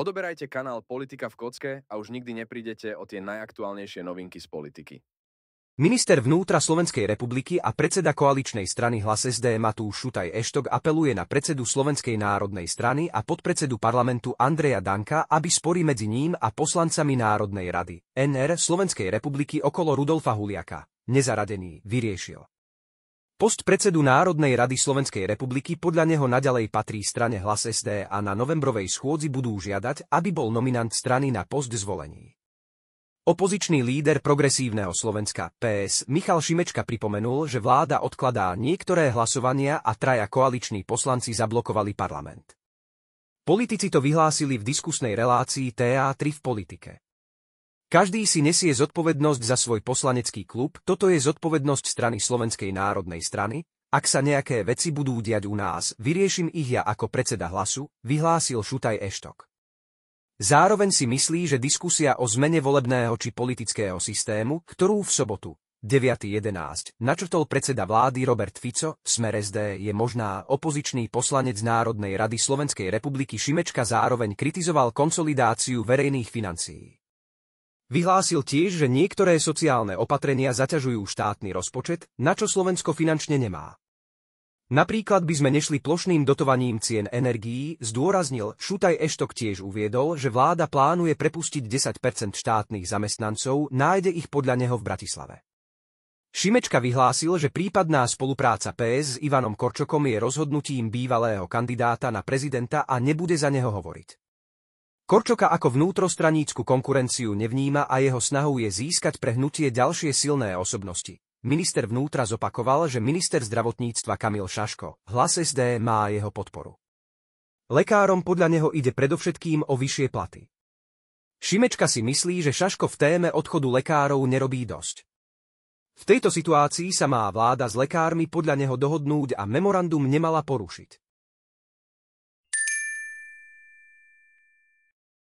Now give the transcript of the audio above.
Odoberajte kanál Politika v kocke a už nikdy neprídete o tie najaktuálnejšie novinky z politiky. Minister vnútra Slovenskej republiky a predseda koaličnej strany Hlas SD Matúš Šutaj Eštok apeluje na predsedu Slovenskej národnej strany a podpredsedu parlamentu Andreja Danka, aby spory medzi ním a poslancami Národnej rady NR Slovenskej republiky okolo Rudolfa Huliaka, nezaradený, vyriešil. Post predsedu Národnej rady Slovenskej republiky podľa neho naďalej patrí strane Hlas SD a na novembrovej schôdzi budú žiadať, aby bol nominant strany na post zvolený. Opozičný líder progresívneho Slovenska PS Michal Šimečka pripomenul, že vláda odkladá niektoré hlasovania a traja koaliční poslanci zablokovali parlament. Politici to vyhlásili v diskusnej relácii TA3 v politike. Každý si nesie zodpovednosť za svoj poslanecký klub, toto je zodpovednosť strany Slovenskej národnej strany, ak sa nejaké veci budú diať u nás, vyrieším ich ja ako predseda hlasu, vyhlásil Šutaj Eštok. Zároveň si myslí, že diskusia o zmene volebného či politického systému, ktorú v sobotu 9.11 načrtol predseda vlády Robert Fico, Smer SD je možná opozičný poslanec Národnej rady Slovenskej republiky Šimečka zároveň kritizoval konsolidáciu verejných financií. Vyhlásil tiež, že niektoré sociálne opatrenia zaťažujú štátny rozpočet, na čo Slovensko finančne nemá. Napríklad by sme nešli plošným dotovaním cien energií, zdôraznil, Šutaj Eštok tiež uviedol, že vláda plánuje prepustiť 10% štátnych zamestnancov, nájde ich podľa neho v Bratislave. Šimečka vyhlásil, že prípadná spolupráca PS s Ivanom Korčokom je rozhodnutím bývalého kandidáta na prezidenta a nebude za neho hovoriť. Korčoka ako vnútrostranícku konkurenciu nevníma a jeho snahou je získať pre hnutie ďalšie silné osobnosti. Minister vnútra zopakoval, že minister zdravotníctva Kamil Šaško, hlas SD má jeho podporu. Lekárom podľa neho ide predovšetkým o vyššie platy. Šimečka si myslí, že Šaško v téme odchodu lekárov nerobí dosť. V tejto situácii sa má vláda s lekármi podľa neho dohodnúť a memorandum nemala porušiť.